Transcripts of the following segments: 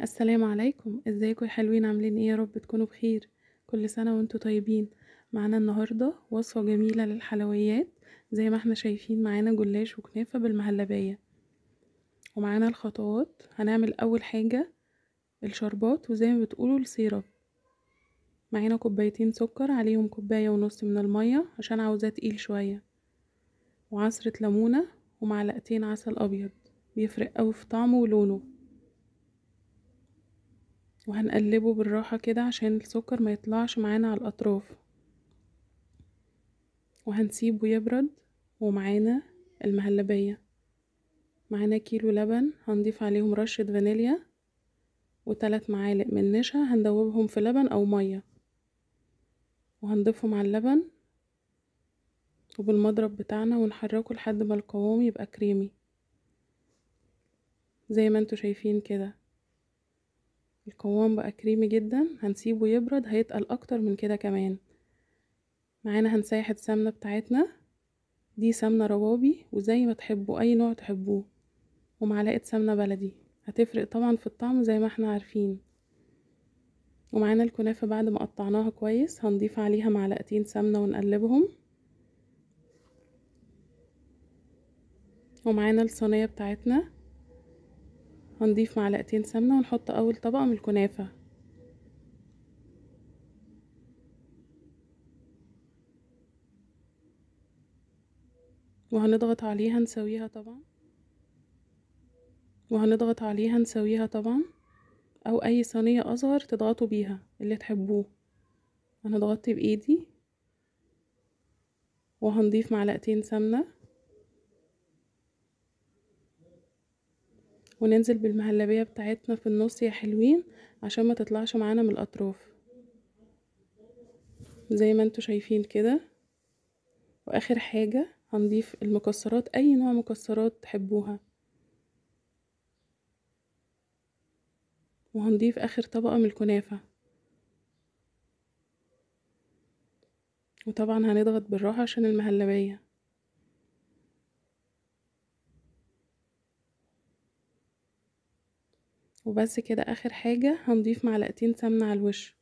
السلام عليكم ازيكم يا حلوين عاملين ايه يا رب تكونوا بخير كل سنه وانتم طيبين معانا النهارده وصفه جميله للحلويات زي ما احنا شايفين معانا جلاش وكنافه بالمهلبيه ومعانا الخطوات هنعمل اول حاجه الشربات وزي ما بتقولوا السيرب معانا كوبايتين سكر عليهم كوبايه ونص من الميه عشان عاوزاه تقيل شويه وعصره ليمونه ومعلقتين عسل ابيض بيفرق قوي في طعمه ولونه وهنقلبه بالراحة كده عشان السكر ما يطلعش معانا على الأطراف وهنسيبه يبرد ومعانا المهلبية معانا كيلو لبن هنضيف عليهم رشة فانيليا وتلات معالق من نشا هندوبهم في لبن أو مية وهنضيفهم على اللبن وبالمضرب بتاعنا ونحركه لحد ما القوام يبقى كريمي زي ما انتوا شايفين كده القوام بقى كريمي جدا هنسيبه يبرد هيتقل اكتر من كده كمان معانا هنسيح السمنه بتاعتنا دي سمنه روابي وزي ما تحبوا اي نوع تحبوه ومعلقه سمنه بلدي هتفرق طبعا في الطعم زي ما احنا عارفين ومعانا الكنافه بعد ما قطعناها كويس هنضيف عليها معلقتين سمنه ونقلبهم ومعانا الصينيه بتاعتنا هنضيف معلقتين سمنة ونحط أول طبقة من الكنافة وهنضغط عليها نسويها طبعا وهنضغط عليها نسويها طبعا أو أي صينية أصغر تضغطوا بيها اللي تحبوه أنا ضغطت بإيدي وهنضيف معلقتين سمنة وننزل بالمهلبية بتاعتنا في النص يا حلوين عشان ما تطلعش معانا من الأطراف زي ما انتوا شايفين كده وآخر حاجة هنضيف المكسرات أي نوع مكسرات تحبوها وهنضيف آخر طبقة من الكنافة وطبعا هنضغط بالراحة عشان المهلبية وبس كده اخر حاجة هنضيف معلقتين سمنة على الوش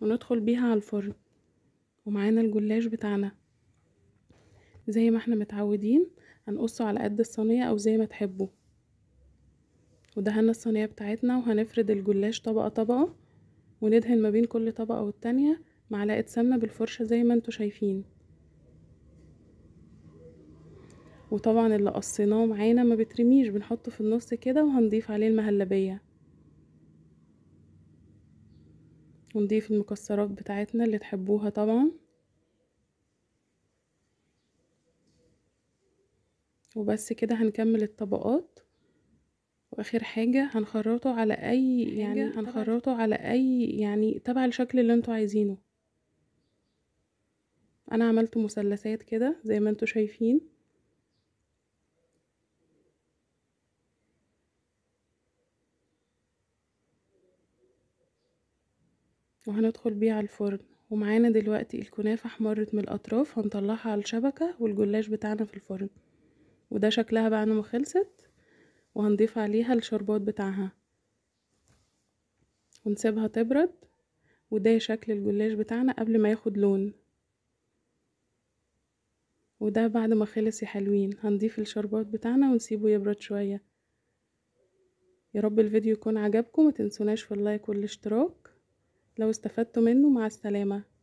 وندخل بيها على الفرن ومعانا الجلاش بتاعنا زي ما احنا متعودين هنقصه على قد الصينية او زي ما تحبوا ودهنا الصينية بتاعتنا وهنفرد الجلاش طبقة طبقة وندهن ما بين كل طبقة والتانية معلقة سمنة بالفرشة زي ما انتوا شايفين وطبعا اللي قصيناه معانا ما بترميش بنحطه في النص كده وهنضيف عليه المهلبية ونضيف المكسرات بتاعتنا اللي تحبوها طبعا وبس كده هنكمل الطبقات واخر حاجه هنخرطه على اي يعني هنخرطه على اي يعني تبع الشكل اللي انتوا عايزينه انا عملت مثلثات كده زي ما انتوا شايفين وهندخل بيه على الفرن ومعانا دلوقتي الكنافة احمرت من الأطراف هنطلعها على الشبكة والجلاش بتاعنا في الفرن وده شكلها بعد ما خلصت وهنضيف عليها الشربات بتاعها ونسيبها تبرد وده شكل الجلاش بتاعنا قبل ما ياخد لون وده بعد ما خلص يا حلوين هنضيف الشربات بتاعنا ونسيبه يبرد شوية يا رب الفيديو يكون عجبكم ما تنسوناش في اللايك والاشتراك لو استفدتوا منه مع السلامة